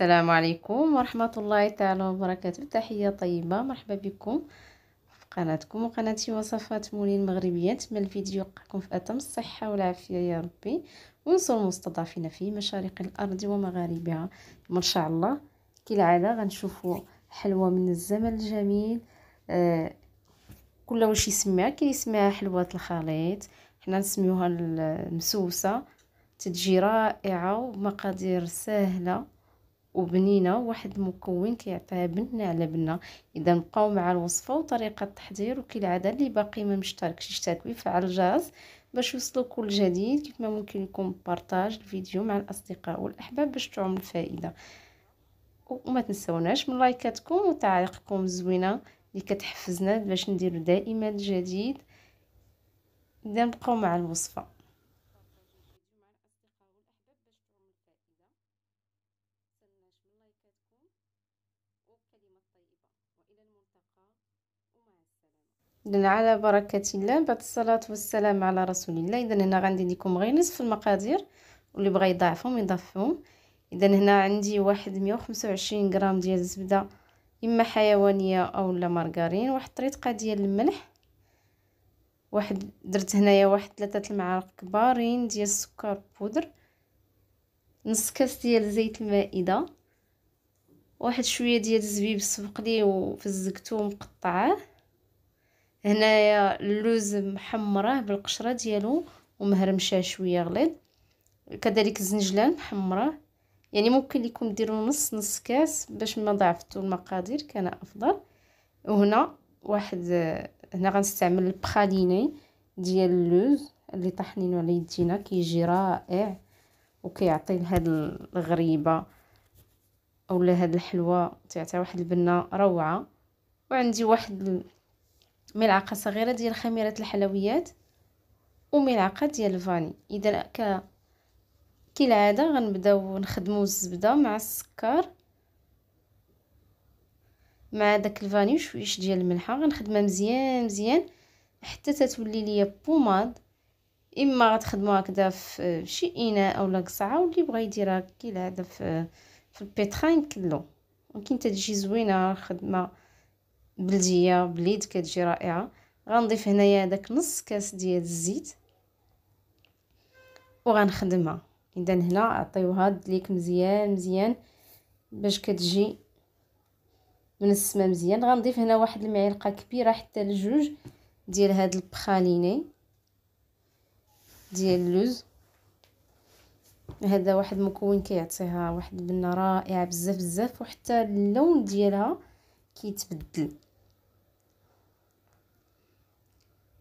السلام عليكم ورحمة الله تعالى وبركاته تحية طيبة مرحبا بكم في قناتكم وقناتي وصفات مولين مغربية نتمنى الفيديو يلقاكم في أتم الصحة والعافية يا ربي ونصر مستضعفين في مشارق الأرض ومغاربها ما شاء الله كالعادة غنشوفوا حلوة من الزمن الجميل آه كل واش يسميها يسميها حلوة الخليط حنا نسميوها المسوسة تجي رائعة ومقادير سهلة وبنينه واحد المكون كيعطيها بنه على بنه اذا بقاو مع الوصفه وطريقه التحضير وكالعاده اللي باقي ما مشتركش يشترك بفعل الجرس باش يوصلوا كل جديد كيف ما ممكن يكون بارطاج الفيديو مع الاصدقاء والاحباب باش تعم الفائده وما تنسوناش من لايكاتكم وتعليقكم الزوينه اللي كتحفزنا باش نديروا دائما الجديد اذا بقاو مع الوصفه اذا على بركه الله بعد الصلاه والسلام على رسول الله اذا هنا غندير لكم غير نصف المقادير واللي بغى يضاعفهم يضاعفهم اذا هنا عندي واحد مية وخمسة وعشرين غرام ديال الزبده اما حيوانيه اولا مارغارين واحد طريقه ديال الملح واحد درت هنايا واحد ثلاثه المعالق كبارين ديال السكر بودر نص كاس ديال زيت المائده واحد شويه ديال الزبيب السبقلي وفي الزكتو مقطعاه هنايا اللوز محمره بالقشره ديالو ومهرمشه شويه غليظ كذلك الزنجلان محمره يعني ممكن لكم ديروا نص نص كاس باش ما ضعفتوا المقادير كان افضل وهنا واحد هنا غنستعمل البخاليني ديال اللوز اللي طحنينو على يدينا كيجي رائع وكيعطي لهاد الغريبه اولا هاد الحلوه تاع واحد البنه روعه وعندي واحد ملعقه صغيره ديال خميره الحلويات وملعقه ديال الفاني اذا ك كالعاده غنبداو نخدمو الزبده مع السكر مع داك الفاني وشويش ديال الملحه غنخدمها مزيان مزيان حتى تتولي ليا بوماد اما غتخدموها هكذا في شي اناء اولا قصعه واللي بغى يديرها كالعاده في في البيترا يمكن ولكن ممكن تجي زوينه الخدمه بلديه بليد كتجي رائعه غنضيف هنايا داك نص كاس ديال الزيت وغنخدمها اذا هنا عطيوها دليك مزيان مزيان باش كتجي من السما مزيان غنضيف هنا واحد المعلقه كبيره حتى لجوج ديال هاد البخاليني ديال اللوز هذا واحد المكون كيعطيها واحد البنه رائعه بزاف بزاف وحتى اللون ديالها كيتبدل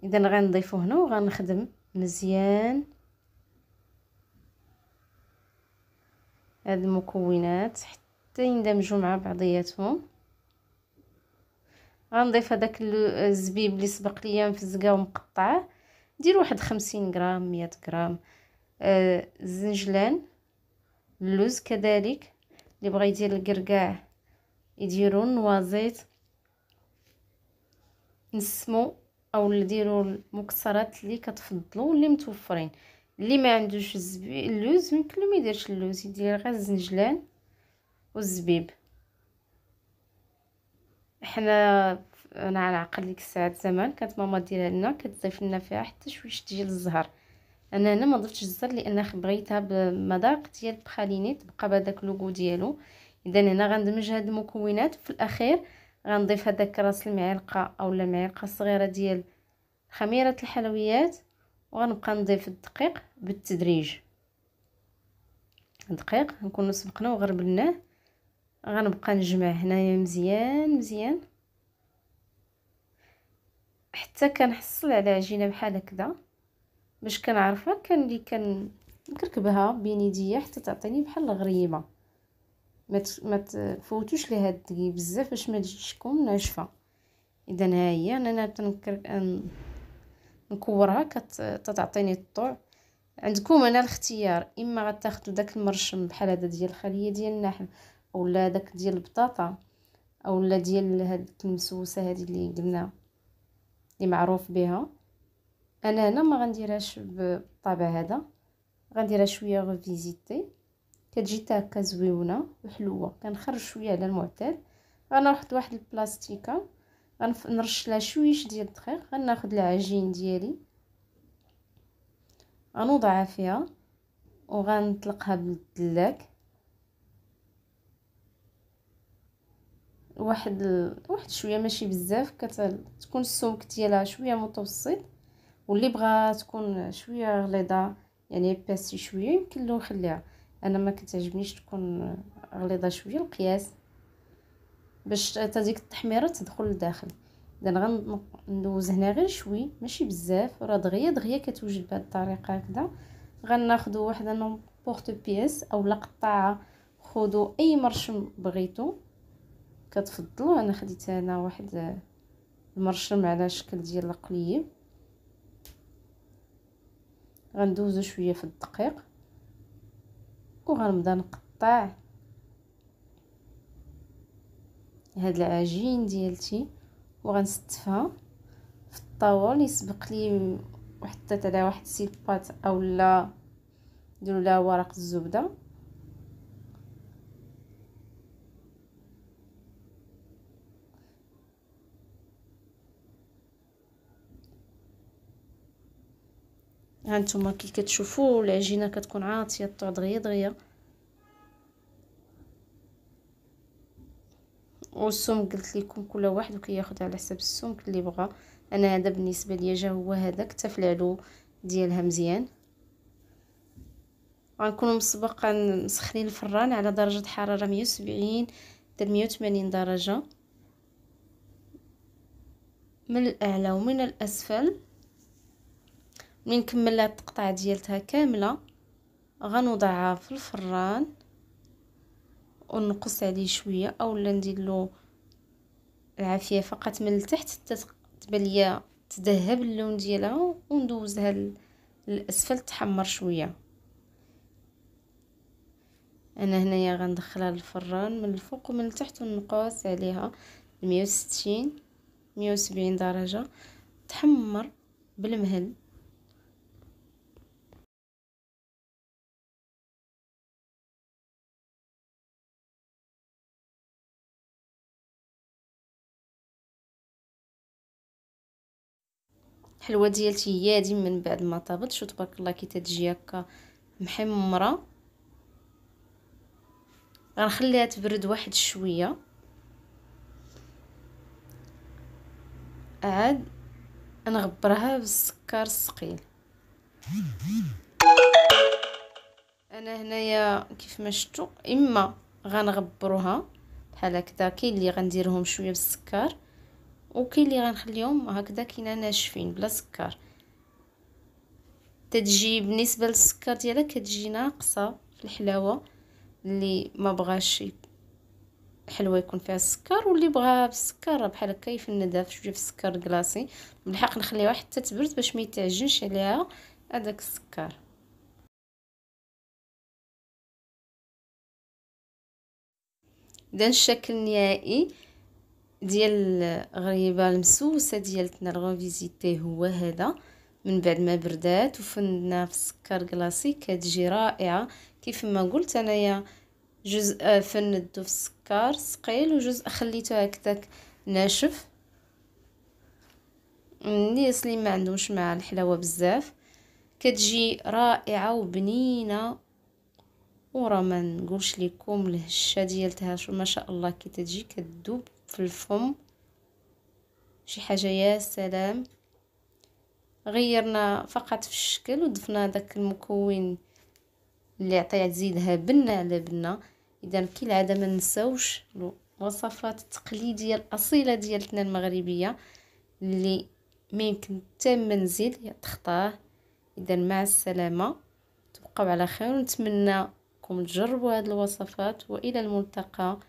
اذا غنضيفو هنا وغنخدم مزيان هاد المكونات حتى يندمجوا مع بعضياتهم غنضيف هذاك الزبيب اللي سبق ليا مفزقه ومقطعه دير واحد خمسين غرام مية غرام آه الزنجلان اللوز كذلك اللي بغى يدير القرقاع يديرو النوازيت نسمو او نديرو المكسرات اللي كتفضلوا اللي متوفرين اللي ما عندوش اللوز يمكن ما يديرش اللوز يدير غير الزنجلان والزبيب حنا انا على عقل ديك الساعات زمان كانت ماما ديرها لنا كتضيف لنا فيها حتى شويه ديال الزهر انا هنا ما ضفتش الزهر لان بغيتها بمذاق ديال بخاليني تبقى بهذاك لوغو ديالو اذا هنا غندمج هاد المكونات في الاخير غنضيف هذاك راس المعلقه اولا المعلقه الصغيره ديال خميره الحلويات وغنبقى نضيف الدقيق بالتدريج الدقيق نكونو سبقنا وغربلناه غنبقى نجمع هنايا مزيان مزيان حتى كنحصل على عجينه بحال هكذا باش كنعرفها كان اللي كنكركبها بين يديا حتى تعطيني بحال الغريمه ما تفوتوش ليها الدقي بزاف باش ما تجيكم ناشفه اذا ها هي انا تنكر نكورها كتعطيني الطوع عندكم هنا الاختيار اما غتاخذوا داك المرشم بحال هذا ديال الخليه ديال النحل اولا داك ديال البطاطا اولا ديال هاد المسوسه هذه اللي قلنا اللي معروف بها انا هنا ما غنديرهاش بالطابع هذا غنديرها شويه غفيزيتي كتجي هكا زويونه وحلوه كنخرج شويه على المعتاد غنحط واحد البلاستيكه غنرش لها شويش ديال الدقيق غناخذ العجين ديالي غنوضعها فيها وغنطلقها بالدلاك واحد ال... واحد شويه ماشي بزاف كتكون السمك ديالها شويه متوسط واللي بغا تكون شويه غليظه يعني باسي شويه يمكن له نخليها انا ما كتعجبنيش تكون غليظه شويه القياس باش حتى ديك التحميره تدخل لداخل اذا غندوز هنا غير شوي ماشي بزاف راه دغيا دغيا كتوجد بهذه الطريقه هكذا غناخذوا واحد نون بورت بيس اولا قطاعه خذوا اي مرشم بغيتو كتفضلوا انا خديت انا واحد المرشم على شكل ديال القليب غندوزو شويه في الدقيق وغنبدا نقطع هاد العجين ديالتي وغنستفها في الطاوه اللي سبق لي وحطيت عليها واحد سيبات اولا ديروا لها ورق الزبده هانتوما كي كتشوفوا العجينه كتكون عاطيه الطوع دغيا دغيا والسمك قلت لكم كل واحد وكياخذ على حسب السمك اللي بغى انا هذا بالنسبه ليا جا هو هذاك حتى في العلو ديالها مزيان غنكونوا مسبقا مسخنين الفران على درجه حراره 170 حتى 180 درجه من الاعلى ومن الاسفل من كملنا التقطع ديالتها كامله غنوضعها في الفران ونقص عليه شويه اولا ندير له العافيه فقط من التحت تبان ليا تذهب اللون ديالها وندوزها للاسفل تحمر شويه انا هنايا غندخلها للفران من الفوق ومن التحت ونقص عليها 160 170 درجه تحمر بالمهل الحلوه ديالتي هي دي من بعد ما طابت شو تبارك الله كي تتجي هكا محمره غنخليها تبرد واحد شويه عاد نغبرها بالسكر الثقيل انا هنايا كيف ما اما غنغبروها بحال هكذا كاين اللي غنديرهم شويه بالسكر وكاين اللي غنخليهم هكذا كاينه ناشفين بلا سكر تتجي بالنسبه للسكر ديالها كتجي ناقصه في الحلاوه اللي ما بغاش حلوه يكون فيها السكر واللي بغا بالسكر بحال هكا يفندها في شويه في السكر كلاصي بالحق نخليوها حتى تبرد باش ما يتعجنش عليها هذاك السكر دان الشكل النهائي ديال غريبه المسوسه ديالتنا الغوفيزيتي هو هذا من بعد ما بردات وفندنا في السكر كلاصي كتجي رائعه كيف ما قلت انايا جزء آه، فندو في السكر ثقيل وجزء خليته هكذاك ناشف الناس اللي ما عندهمش مع الحلاوه بزاف كتجي رائعه وبنينه ورا ما نقولش لكم الهشه ديالتها ما شاء الله كي تجي كتذوب في الفم شي حاجة يا سلام غيرنا فقط في الشكل وضفنا داك المكون اللي عطيه تزيدها بنة على بنة اذا كالعاده ما نساوش الوصفات التقليديه الاصيله ديالتنا المغربيه اللي ما يمكن حتى ما نزيد تخطاه اذا مع السلامه تبقاو على خير ونتمنى انكم تجربوا هذه الوصفات والى الملتقى